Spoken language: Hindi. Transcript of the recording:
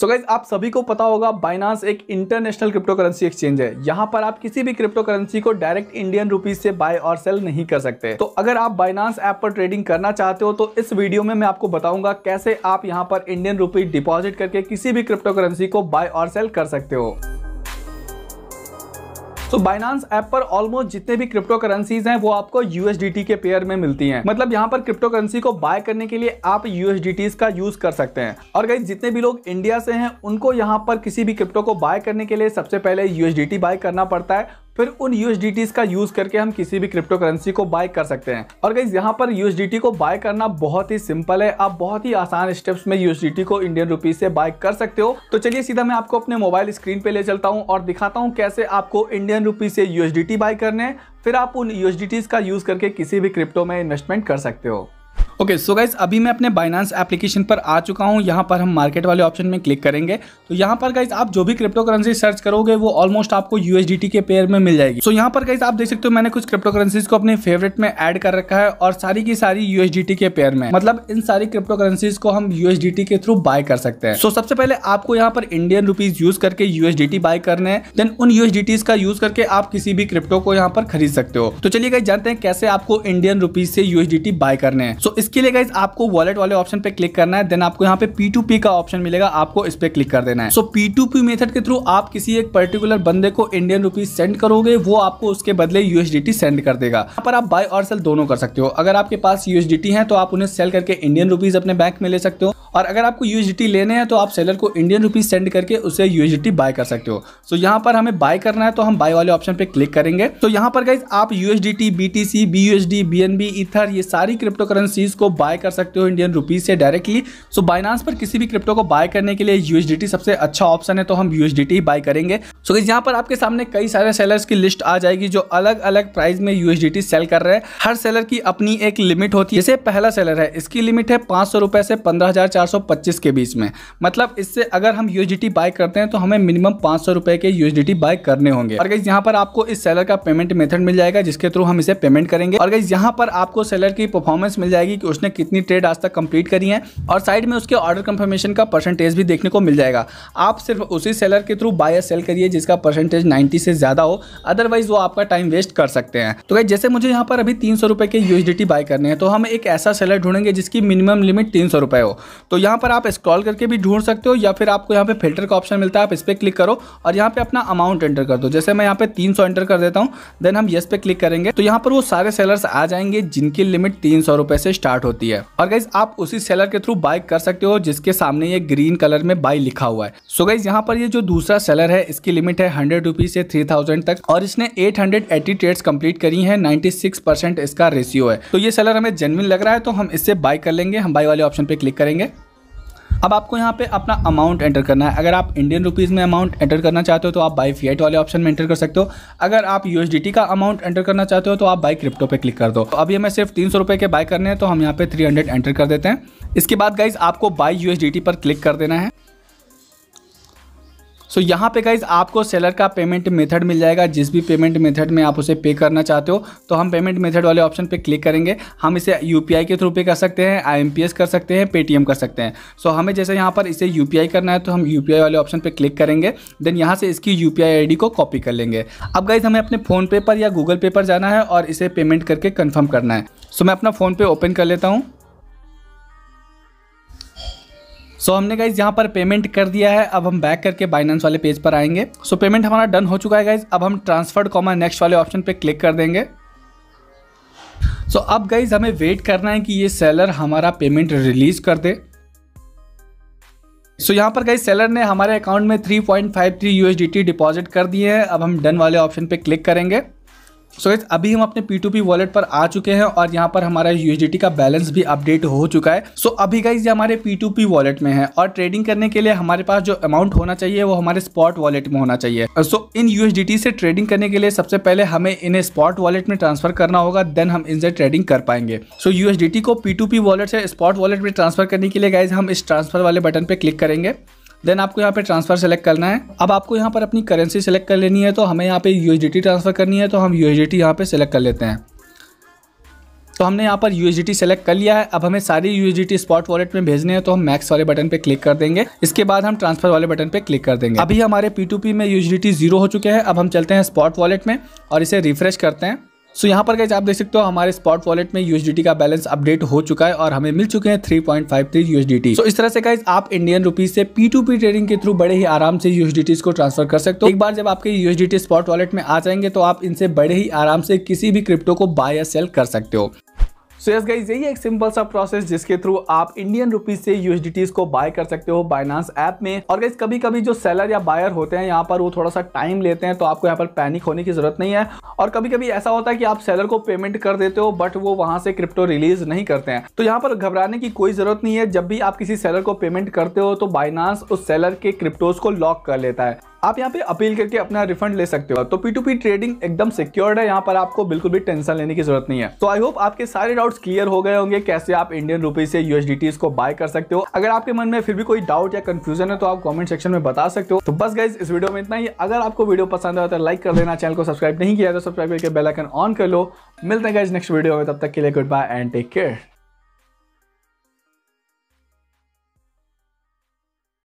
सो गाइज आप सभी को पता होगा बाइनांस एक इंटरनेशनल क्रिप्टो करेंसी एक्सचेंज है यहाँ पर आप किसी भी क्रिप्टो करेंसी को डायरेक्ट इंडियन रुपीज से बाय और सेल नहीं कर सकते तो अगर आप बाइनांस ऐप पर ट्रेडिंग करना चाहते हो तो इस वीडियो में मैं आपको बताऊंगा कैसे आप यहाँ पर इंडियन रुपीज डिपॉजिट करके किसी भी क्रिप्टो करेंसी को बाय और सेल कर सकते हो सो बाइनांस ऐप पर ऑलमोस्ट जितने भी क्रिप्टो करेंसीज हैं वो आपको यूएसडीटी के पेयर में मिलती हैं मतलब यहाँ पर क्रिप्टो करेंसी को बाय करने के लिए आप यूएसडीटी का यूज कर सकते हैं और गई जितने भी लोग इंडिया से हैं उनको यहाँ पर किसी भी क्रिप्टो को बाय करने के लिए सबसे पहले यूएसडीटी बाय करना पड़ता है फिर उन यूएसडीटीज का यूज करके हम किसी भी क्रिप्टो करेंसी को बाय कर सकते हैं और गई यहाँ पर यूएसडीटी को बाय करना बहुत ही सिंपल है आप बहुत ही आसान स्टेप्स में यूएसडीटी को इंडियन रुपीज से बाय कर सकते हो तो चलिए सीधा मैं आपको अपने मोबाइल स्क्रीन पे ले चलता हूँ और दिखाता हूँ कैसे आपको इंडियन रुपीज से यूएसडीटी बाय करने फिर आप उन यूएसडीटीज का यूज करके किसी भी क्रिप्टो में इन्वेस्टमेंट कर सकते हो ओके सो गाइज अभी मैं अपने बाइनांस एप्लीकेशन पर आ चुका हूँ यहाँ पर हम मार्केट वाले ऑप्शन में क्लिक करेंगे तो यहाँ पर गाइज आप जो भी क्रिप्टो करेंसी सर्च करोगे वो ऑलमोस्ट आपको यूएसडीटी के पेयर में मिल जाएगी सो so, यहाँ पर गाइज आप देख सकते हो मैंने कुछ क्रिप्टो करेंसीज को अपने फेवरेट में एड कर रखा है और सारी की सारी यूएसडीटी के पेयर में मतलब इन सारी क्रिप्टो करेंसीज को हम यूएसडीटी के थ्रू बाय कर सकते हैं सो so, सबसे पहले आपको यहाँ पर इंडियन रुपीज यूज करके यूएसडीटी बाय करने हैं देन उन यूएसडीटीज का यूज करके आप किसी भी क्रिप्टो को यहाँ पर खरीद सकते हो तो चलिए गाइज जानते हैं कैसे आपको इंडियन रुपीज से यूएसडीटी बाय करने हैं सो इसके लिए गाइज आपको वॉलेट वाले ऑप्शन पे क्लिक करना है देन आपको यहाँ पे पी टू पी का ऑप्शन मिलेगा आपको इस पर क्लिक कर देना है so P to P method के थ्रू आप किसी एक पर्टिकुलर बंदे को इंडियन रुपीज सेंड करोगे वो आपको उसके बदले यूएसडीटी सेंड कर देगा यहाँ पर आप बाय और सेल दोनों कर सकते हो अगर आपके पास यूएसडीटी है तो आप उन्हें सेल करके इंडियन रुपीज अपने बैंक में ले सकते हो और अगर आपको यूएसडीटी लेने हैं तो आप सेलर को इंडियन रुपीज सेंड करके उसे यूएसडीटी बाय कर सकते हो सो so, यहाँ पर हमें बाय करना है तो हम बाय वाले ऑप्शन पे क्लिक करेंगे तो यहाँ पर गाइज आप USDT BTC BUSD BNB ether ये सारी क्रिप्टो करेंसीज इसको बाय कर सकते हो इंडियन रुपीज से डायरेक्टली सो बाइनांस पर किसी भी क्रिप्टो को बाय करने के लिए यूएसडीटी सबसे अच्छा ऑप्शन है तो हम यूएसडीटी बाय करेंगे सो so, यहाँ पर आपके सामने कई सारे सेलर्स की लिस्ट आ जाएगी जो अलग अलग प्राइस में यूएसडीटी सेल कर रहे हैं हर सेलर की अपनी एक लिमिट होती है जैसे पहला सेलर है इसकी लिमिट है पांच से पंद्रह के बीच में मतलब इससे अगर हम यूएसडीटी बाय करते हैं तो हमें मिनिमम पांच सौ के यूएसडीटी बाय करने होंगे और यहाँ पर आपको इस सेलर का पेमेंट मेथड मिल जाएगा जिसके थ्रू हम इसे पेमेंट करेंगे और यहाँ पर आपको सेलर की परफॉर्मेंस मिल जाएगी कि उसने कितनी ट्रेड आज तक कंप्लीट करी है और साइड में उसके ऑर्डर कंफर्मेशन का परसेंटेज भी देखने को मिल जाएगा आप सिर्फ उसी सेलर के थ्रू बाय सेल करिए जिसका परसेंटेज 90 से ज़्यादा हो अदरवाइज वो आपका टाइम वेस्ट कर सकते हैं तो भाई जैसे मुझे यहाँ पर अभी तीन के यूएसडीटी बाय करने हैं तो हम एक ऐसा सेलर ढूंढेंगे जिसकी मिनिमम लिमिट तीन हो तो यहाँ पर आप स्क्रॉल करके भी ढूंढ सकते हो या फिर आपको यहाँ पे फिल्टर का ऑप्शन मिलता है आप इस पर क्लिक करो और यहाँ पे अपना अमाउंट एंटर कर दो जैसे मैं यहाँ पे तीन एंटर कर देता हूँ देन हम यस पे क्लिक करेंगे तो यहाँ पर वो सारे सेलर्स आ जाएंगे जिनकी लिमिट तीन सौ से स्टार्ट स्टार्ट होती है और गाइज आप उसी सेलर के थ्रू बाय कर सकते हो जिसके सामने ये ग्रीन कलर में बाय लिखा हुआ है सो गाइज यहाँ पर ये जो दूसरा सेलर है इसकी लिमिट है हंड्रेड रुपीज से थ्री थाउजेंड तक और इसने eight hundred eighty trade complete करी है नाइन्टी सिक्स परसेंट इसका रेशियो है तो ये सेलर हमें जेनविन लग रहा है तो हम इससे बाय कर लेंगे हम बाई वाले ऑप्शन पे क्लिक करेंगे अब आपको यहाँ पे अपना अमाउंट एंटर करना है अगर आप इंडियन रुपीज़ में अमाउंट एंटर करना चाहते हो तो आप बाई फिएट वाले ऑप्शन में एंटर कर सकते हो अगर आप यूएसडीटी का अमाउंट एंटर करना चाहते हो तो आप बाई क्रिप्टो पे क्लिक कर दो तो अभी हमें सिर्फ तीन सौ रुपये के बाय करने हैं तो हम यहाँ पे थ्री हंड्रेड एंटर कर देते हैं इसके बाद गाइज आपको बाई यूएसडीटी पर क्लिक कर देना है सो so, यहाँ पे गाइज आपको सेलर का पेमेंट मेथड मिल जाएगा जिस भी पेमेंट मेथड में आप उसे पे करना चाहते हो तो हम पेमेंट मेथड वाले ऑप्शन पे क्लिक करेंगे हम इसे यू के थ्रू पे कर सकते हैं आई कर सकते हैं पेटीएम कर सकते हैं सो so, हमें जैसे यहाँ पर इसे यू करना है तो हम यू वाले ऑप्शन पर क्लिक करेंगे देन यहाँ से इसकी यू पी को कॉपी कर लेंगे अब गाइज हमें अपने फ़ोन पे पर या गूगल पे पर जाना है और इसे पेमेंट करके कन्फर्म करना है सो so, मैं अपना फ़ोन पे ओपन कर लेता हूँ सो हमने गाइज यहाँ पर पेमेंट कर दिया है अब हम बैक करके बाइनेंस वाले पेज पर आएंगे सो so, पेमेंट हमारा डन हो चुका है गाइज अब हम ट्रांसफर्ड कॉमा नेक्स्ट वाले ऑप्शन पर क्लिक कर देंगे सो so, अब गाइज हमें वेट करना है कि ये सेलर हमारा पेमेंट रिलीज कर दे सो so, यहाँ पर गई सेलर ने हमारे अकाउंट में 3.53 पॉइंट फाइव थ्री डिपॉजिट कर दिए हैं अब हम डन वाले ऑप्शन पे क्लिक करेंगे सो so, अभी हम अपने पी टू पी वॉलेट पर आ चुके हैं और यहाँ पर हमारा यूएसडीटी का बैलेंस भी अपडेट हो चुका है सो so, अभी गाइज ये हमारे पी टू पी वॉलेट में है और ट्रेडिंग करने के लिए हमारे पास जो अमाउंट होना चाहिए वो हमारे स्पॉट वॉलेट में होना चाहिए सो so, इन यूएसडीटी से ट्रेडिंग करने के लिए सबसे पहले हमें इन्हें स्पॉट वॉलेट में ट्रांसफर करना होगा देन हम इनसे ट्रेडिंग कर पाएंगे सो so, यूएसडीटी को पी टू पी वॉलेट से स्पॉट वॉलेट में ट्रांसफर करने के लिए गाइज हम इस ट्रांसफर वाले बटन पर क्लिक करेंगे देन आपको यहाँ पे ट्रांसफर सेलेक्ट करना है अब आपको यहाँ पर अपनी करेंसी सेलेक्ट कर लेनी है तो हमें यहाँ पे यूएसडीटी ट्रांसफर करनी है तो हम यूएसडीटी यहाँ पे सेलेक्ट कर लेते हैं तो हमने यहाँ पर यूएसडीटी सेलेक्ट कर लिया है अब हमें सारे यूएसडीटी स्पॉट वॉलेट में भेजने हैं तो हम मैक्स वाले बटन पे क्लिक कर देंगे इसके बाद हम ट्रांसफर वाले बटन पे क्लिक कर देंगे अभी हमारे पी में यूएसडीटी जीरो हो चुके हैं अब हम चलते हैं स्पॉट वॉलेट में और इसे रिफ्रेश करते हैं सो यहाँ पर कैसे आप देख सकते हो हमारे स्पॉट वॉलेट में यूएसडीटी का बैलेंस अपडेट हो चुका है और हमें मिल चुके हैं three point five three USDT so इस तरह से कैसे आप इंडियन रुपीज से पी टू पी ट्रेडिंग के थ्रू बड़े ही आराम से यूएसडीटीज को ट्रांसफर कर सकते हो एक बार जब आपके यूएसडीटी स्पॉट वॉलेट में आ जाएंगे तो आप इनसे बड़े ही आराम से किसी भी क्रिप्टो को बाय या सेल कर सकते हो सो यस गाइज यही एक सिंपल सा प्रोसेस जिसके थ्रू आप इंडियन रुपीज से यूएसडीटीज को बाय कर सकते हो बाइनांस ऐप में और गाइज कभी कभी जो सेलर या बायर होते हैं यहाँ पर वो थोड़ा सा टाइम लेते हैं तो आपको यहाँ पर पैनिक होने की जरूरत नहीं है और कभी कभी ऐसा होता है कि आप सेलर को पेमेंट कर देते हो बट वो वहां से क्रिप्टो रिलीज नहीं करते हैं तो यहाँ पर घबराने की कोई जरूरत नहीं है जब भी आप किसी सेलर को पेमेंट करते हो तो बाइनांस उस सेलर के क्रिप्टोज को लॉक कर लेता है आप यहाँ पे अपील करके अपना रिफंड ले सकते हो तो पी ट्रेडिंग एकदम सिक्योर्ड है यहाँ पर आपको बिल्कुल भी टेंशन लेने की जरूरत नहीं है तो आई होप आपके सारे डाउट्स क्लियर हो गए होंगे कैसे आप इंडियन रुपीज से यूएसडीटीज को बाय कर सकते हो अगर आपके मन में फिर भी कोई डाउट या कंफ्यूजन है तो आप कॉमेंट सेक्शन में बता सकते हो तो बस गाइज इस वीडियो में इतना ही अगर आपको वीडियो पसंद आया तो लाइक कर देना चैनल को सब्सक्राइब नहीं किया तो सब्सक्राइब करके बेलाइकन ऑन कर लो मिलते हैं गाइज नेक्स्ट वीडियो में तब तक के लिए goodbye and take care